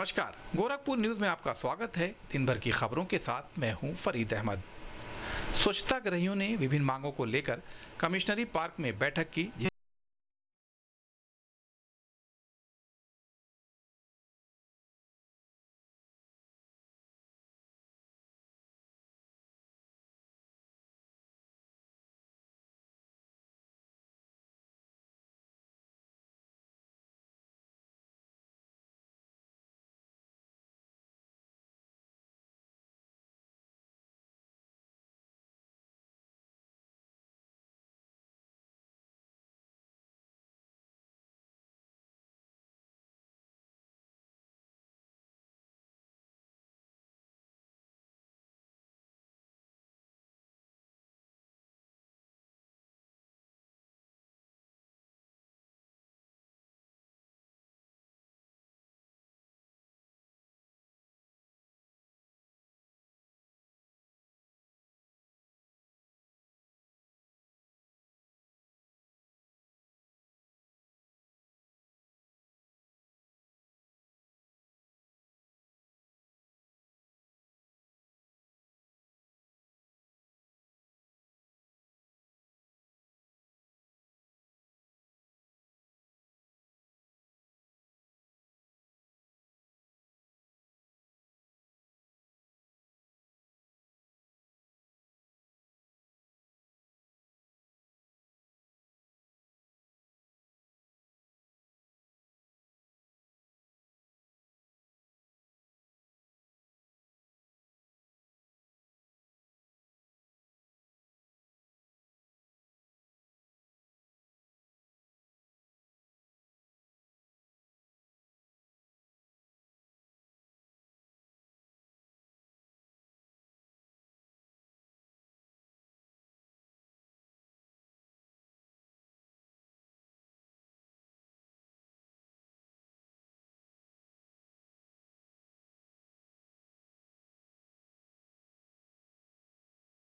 नमस्कार गोरखपुर न्यूज में आपका स्वागत है दिन भर की खबरों के साथ मैं हूं फरीद अहमद स्वच्छता ग्रहियों ने विभिन्न मांगों को लेकर कमिश्नरी पार्क में बैठक की